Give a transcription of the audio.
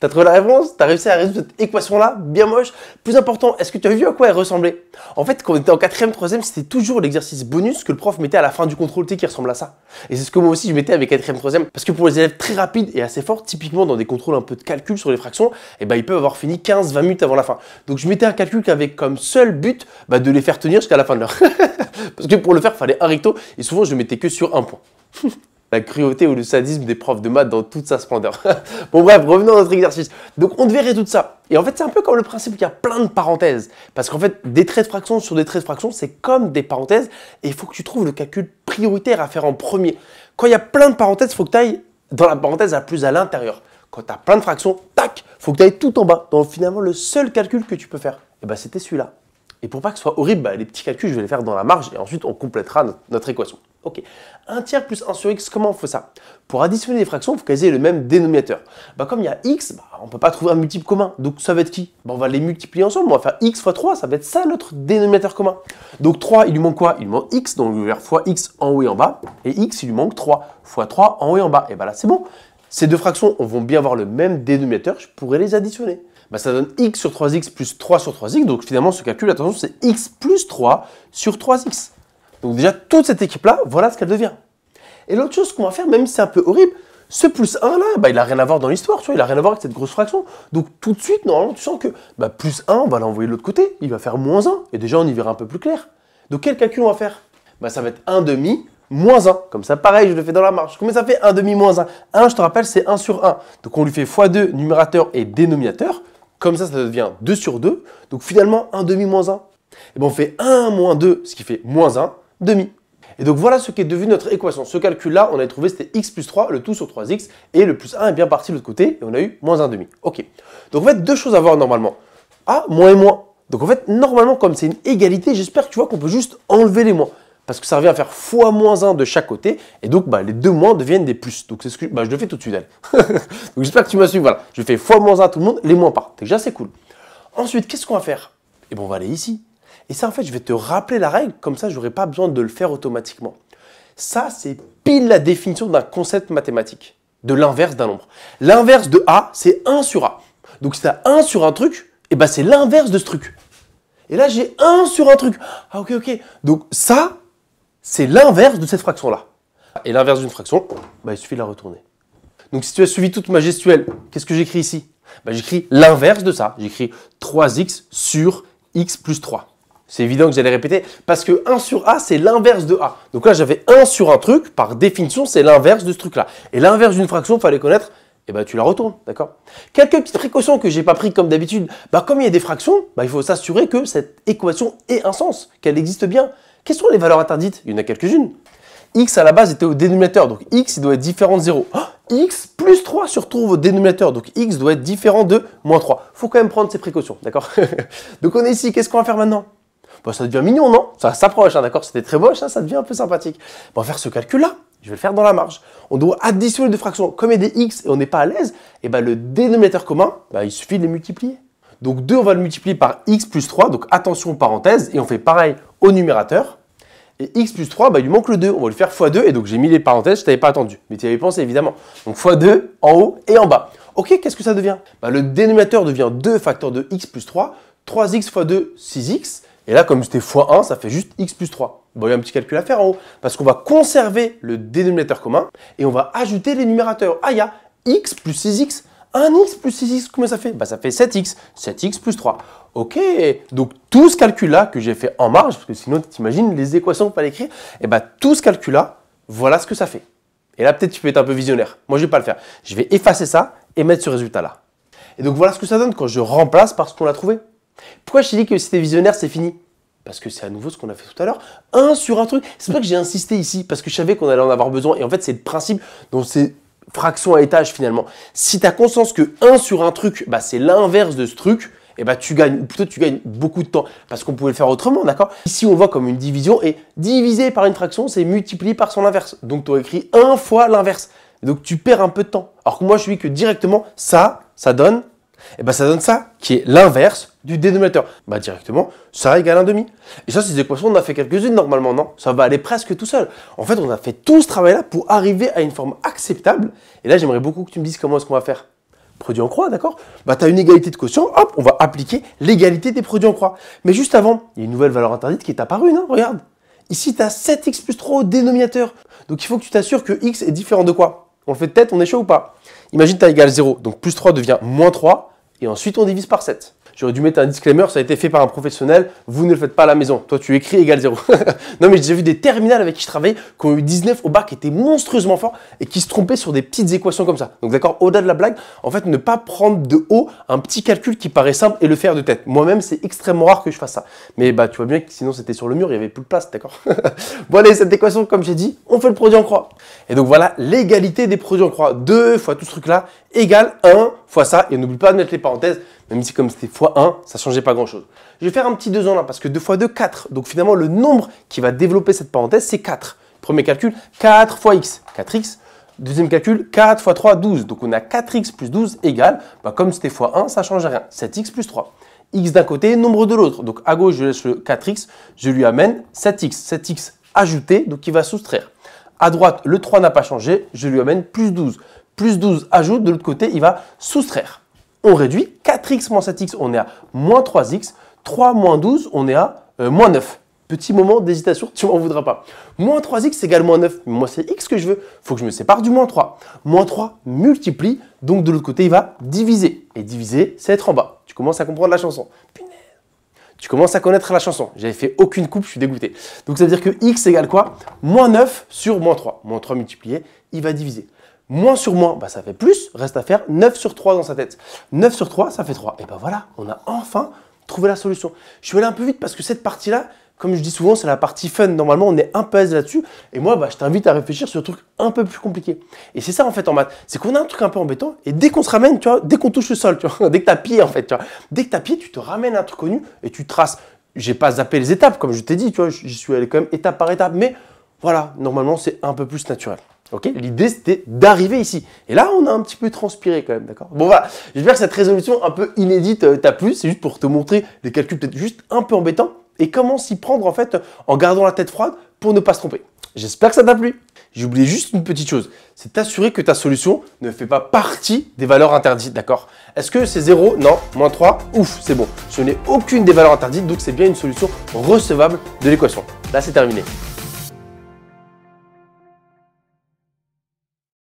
T'as trouvé la réponse T'as réussi à résoudre cette équation-là, bien moche Plus important, est-ce que tu as vu à quoi elle ressemblait En fait, quand on était en quatrième, troisième, c'était toujours l'exercice bonus que le prof mettait à la fin du contrôle T qui ressemble à ça. Et c'est ce que moi aussi je mettais avec quatrième, troisième. Parce que pour les élèves très rapides et assez forts, typiquement dans des contrôles un peu de calcul sur les fractions, eh ben, ils peuvent avoir fini 15-20 minutes avant la fin. Donc je mettais un calcul qui avait comme seul but bah, de les faire tenir jusqu'à la fin de l'heure. Parce que pour le faire, il fallait un recto et souvent je mettais que sur un point. la cruauté ou le sadisme des profs de maths dans toute sa splendeur. bon bref, revenons à notre exercice. Donc on devait tout ça. Et en fait, c'est un peu comme le principe qu'il y a plein de parenthèses. Parce qu'en fait, des traits de fraction sur des traits de fraction, c'est comme des parenthèses. Et il faut que tu trouves le calcul prioritaire à faire en premier. Quand il y a plein de parenthèses, il faut que tu ailles dans la parenthèse la plus à l'intérieur. Quand tu as plein de fractions, tac, faut que tu ailles tout en bas. Donc finalement, le seul calcul que tu peux faire, eh ben, c'était celui-là. Et pour pas que ce soit horrible, bah, les petits calculs, je vais les faire dans la marge et ensuite on complétera notre équation. Ok. 1 tiers plus 1 sur x, comment on fait ça Pour additionner les fractions, il faut qu'elles aient le même dénominateur. Bah, comme il y a x, bah, on ne peut pas trouver un multiple commun. Donc ça va être qui bah, On va les multiplier ensemble. On va faire x fois 3, ça va être ça notre dénominateur commun. Donc 3, il lui manque quoi Il lui manque x, donc je vais faire fois x en haut et en bas. Et x, il lui manque 3, fois 3 en haut et en bas. Et bah là, c'est bon. Ces deux fractions vont bien avoir le même dénominateur, je pourrais les additionner. Bah, ça donne x sur 3x plus 3 sur 3x. Donc finalement, ce calcul, attention, c'est x plus 3 sur 3x. Donc déjà, toute cette équipe-là, voilà ce qu'elle devient. Et l'autre chose qu'on va faire, même si c'est un peu horrible, ce plus 1 là, bah, il n'a rien à voir dans l'histoire, tu vois, il n'a rien à voir avec cette grosse fraction. Donc tout de suite, normalement, tu sens que bah, plus 1, on va l'envoyer de l'autre côté, il va faire moins 1, et déjà on y verra un peu plus clair. Donc quel calcul on va faire bah, Ça va être 1 demi moins 1. Comme ça, pareil, je le fais dans la marche. Combien ça fait 1 demi moins 1 1, je te rappelle, c'est 1 sur 1. Donc on lui fait x2 numérateur et dénominateur. Comme ça, ça devient 2 sur 2. Donc finalement, 1 demi moins 1. Et bien on fait 1 moins 2, ce qui fait moins 1 demi. Et donc voilà ce qui est devenu notre équation. Ce calcul-là, on a trouvé c'était x plus 3, le tout sur 3x, et le plus 1 est bien parti de l'autre côté, et on a eu moins 1 demi. Ok. Donc en fait, deux choses à voir normalement. Ah moins et moins. Donc en fait, normalement, comme c'est une égalité, j'espère que tu vois qu'on peut juste enlever les moins. Parce que ça revient à faire fois moins 1 de chaque côté, et donc bah, les deux moins deviennent des plus. Donc c'est ce que bah, je le fais tout de suite. donc j'espère que tu m'as suivi. Voilà, je fais fois moins 1 à tout le monde, les moins partent. Déjà c'est cool. Ensuite, qu'est-ce qu'on va faire Et eh bon, on va aller ici. Et ça, en fait, je vais te rappeler la règle, comme ça, je n'aurai pas besoin de le faire automatiquement. Ça, c'est pile la définition d'un concept mathématique, de l'inverse d'un nombre. L'inverse de A, c'est 1 sur A. Donc si tu as 1 sur un truc, eh ben c'est l'inverse de ce truc. Et là, j'ai 1 sur un truc. Ah, ok, ok. Donc ça, c'est l'inverse de cette fraction-là. Et l'inverse d'une fraction, bah, il suffit de la retourner. Donc si tu as suivi toute ma gestuelle, qu'est-ce que j'écris ici bah, J'écris l'inverse de ça. J'écris 3x sur x plus 3. C'est évident que j'allais répéter parce que 1 sur A, c'est l'inverse de A. Donc là, j'avais 1 sur un truc, par définition, c'est l'inverse de ce truc-là. Et l'inverse d'une fraction, il fallait connaître, et eh ben, tu la retournes, d'accord Quelques petites précautions que j'ai pas prises comme d'habitude. Bah, comme il y a des fractions, bah, il faut s'assurer que cette équation ait un sens, qu'elle existe bien. Quelles sont les valeurs interdites Il y en a quelques-unes. x à la base était au dénominateur, donc x il doit être différent de 0. Ah, x plus 3 se retrouve au dénominateur, donc x doit être différent de moins 3. faut quand même prendre ces précautions, d'accord Donc on est ici, qu'est-ce qu'on va faire maintenant Bon, ça devient mignon, non Ça s'approche, hein, d'accord C'était très moche, hein, ça devient un peu sympathique. Bon, on va faire ce calcul-là. Je vais le faire dans la marge. On doit additionner les deux fractions. Comme il y a des x et on n'est pas à l'aise, et eh ben, le dénominateur commun, bah, il suffit de les multiplier. Donc 2, on va le multiplier par x plus 3. Donc attention, parenthèse, et on fait pareil au numérateur. Et x plus 3, bah, il lui manque le 2. On va le faire x2. Et donc j'ai mis les parenthèses, je t'avais pas attendu. Mais tu avais pensé évidemment. Donc x2 en haut et en bas. Ok, qu'est-ce que ça devient bah, Le dénominateur devient 2 facteurs de x plus 3. 3x x 2, 6x. Et là, comme c'était x1, ça fait juste x plus 3. Bon, il y a un petit calcul à faire en haut, parce qu'on va conserver le dénominateur commun et on va ajouter les numérateurs. Ah, il y a x plus 6x. 1x plus 6x, comment ça fait bah, Ça fait 7x. 7x plus 3. Ok, donc tout ce calcul-là que j'ai fait en marge, parce que sinon, tu t'imagines les équations peut pas écrire, et eh bah, tout ce calcul-là, voilà ce que ça fait. Et là, peut-être tu peux être un peu visionnaire. Moi, je ne vais pas le faire. Je vais effacer ça et mettre ce résultat-là. Et donc, voilà ce que ça donne quand je remplace par ce qu'on a trouvé. Pourquoi je t'ai dit que si t'es visionnaire, c'est fini parce que c'est à nouveau ce qu'on a fait tout à l'heure. Un sur un truc. C'est ça que j'ai insisté ici, parce que je savais qu'on allait en avoir besoin. Et en fait, c'est le principe dont c'est fraction à étage finalement. Si tu as conscience que 1 sur un truc, bah, c'est l'inverse de ce truc, et eh bah, tu gagnes, ou plutôt tu gagnes beaucoup de temps, parce qu'on pouvait le faire autrement, d'accord Ici, on voit comme une division, et diviser par une fraction, c'est multiplier par son inverse. Donc, tu as écrit 1 fois l'inverse. Donc, tu perds un peu de temps. Alors que moi, je suis que directement, ça, ça donne et eh bien ça donne ça, qui est l'inverse du dénominateur. Bah directement, ça égale un demi. Et ça, ces équations, on a fait quelques-unes normalement, non Ça va aller presque tout seul. En fait, on a fait tout ce travail-là pour arriver à une forme acceptable. Et là, j'aimerais beaucoup que tu me dises comment est-ce qu'on va faire. Produit en croix, d'accord Bah tu as une égalité de quotient, hop, on va appliquer l'égalité des produits en croix. Mais juste avant, il y a une nouvelle valeur interdite qui est apparue, non Regarde. Ici, tu as 7x plus 3 au dénominateur. Donc il faut que tu t'assures que x est différent de quoi On le fait de tête, on échoue ou pas Imagine tu égal 0, donc plus 3 devient moins 3, et ensuite on divise par 7. J'aurais dû mettre un disclaimer, ça a été fait par un professionnel, vous ne le faites pas à la maison. Toi, tu écris égal zéro. non, mais j'ai vu des terminales avec qui je travaillais qui ont eu 19 au bac, qui étaient monstrueusement forts et qui se trompaient sur des petites équations comme ça. Donc, d'accord, au-delà de la blague, en fait, ne pas prendre de haut un petit calcul qui paraît simple et le faire de tête. Moi-même, c'est extrêmement rare que je fasse ça. Mais bah, tu vois bien que sinon, c'était sur le mur, il n'y avait plus de place, d'accord Bon, allez, cette équation, comme j'ai dit, on fait le produit en croix. Et donc, voilà l'égalité des produits en croix. 2 fois tout ce truc-là égale 1 fois ça. Et n'oublie pas de mettre les parenthèses même si comme c'était x1, ça ne changeait pas grand-chose. Je vais faire un petit 2 en là parce que 2 x 2, 4. Donc finalement, le nombre qui va développer cette parenthèse, c'est 4. Premier calcul, 4 x x, 4x. Deuxième calcul, 4 x 3, 12. Donc on a 4x plus 12 égale, bah, comme c'était x1, ça ne change rien. 7x plus 3. x d'un côté, nombre de l'autre. Donc à gauche, je laisse le 4x, je lui amène 7x. 7x ajouté, donc il va soustraire. À droite, le 3 n'a pas changé, je lui amène plus 12. Plus 12 ajoute, de l'autre côté, il va soustraire on réduit. 4x moins 7x, on est à moins 3x. 3 moins 12, on est à euh, moins 9. Petit moment d'hésitation, tu m'en voudras pas. Moins 3x égale moins 9. Moi, c'est x que je veux. il faut que je me sépare du moins 3. Moins 3 multiplie. Donc, de l'autre côté, il va diviser. Et diviser, c'est être en bas. Tu commences à comprendre la chanson. Tu commences à connaître la chanson. J'avais fait aucune coupe, je suis dégoûté. Donc, ça veut dire que x égale quoi Moins 9 sur moins 3. Moins 3 multiplié, il va diviser moins sur moins, bah, ça fait plus, reste à faire 9 sur 3 dans sa tête. 9 sur 3, ça fait 3. Et ben voilà, on a enfin trouvé la solution. Je suis allé un peu vite parce que cette partie-là, comme je dis souvent, c'est la partie fun. Normalement, on est un peu là-dessus. Et moi, bah, je t'invite à réfléchir sur un truc un peu plus compliqué. Et c'est ça, en fait, en maths. C'est qu'on a un truc un peu embêtant. Et dès qu'on se ramène, tu vois, dès qu'on touche le sol, tu vois, dès que t'as pied, en fait, tu vois, dès que t'as pied, tu te ramènes un truc connu et tu traces. J'ai pas zappé les étapes, comme je t'ai dit, tu vois, j'y suis allé quand même étape par étape. Mais voilà, normalement, c'est un peu plus naturel. Ok L'idée, c'était d'arriver ici. Et là, on a un petit peu transpiré quand même, d'accord Bon, voilà. J'espère que cette résolution un peu inédite euh, t'a plu. C'est juste pour te montrer des calculs peut-être juste un peu embêtants et comment s'y prendre en fait en gardant la tête froide pour ne pas se tromper. J'espère que ça t'a plu. J'ai oublié juste une petite chose, c'est t'assurer que ta solution ne fait pas partie des valeurs interdites, d'accord Est-ce que c'est 0 Non. Moins 3 Ouf, c'est bon. Ce n'est aucune des valeurs interdites, donc c'est bien une solution recevable de l'équation. Là, c'est terminé.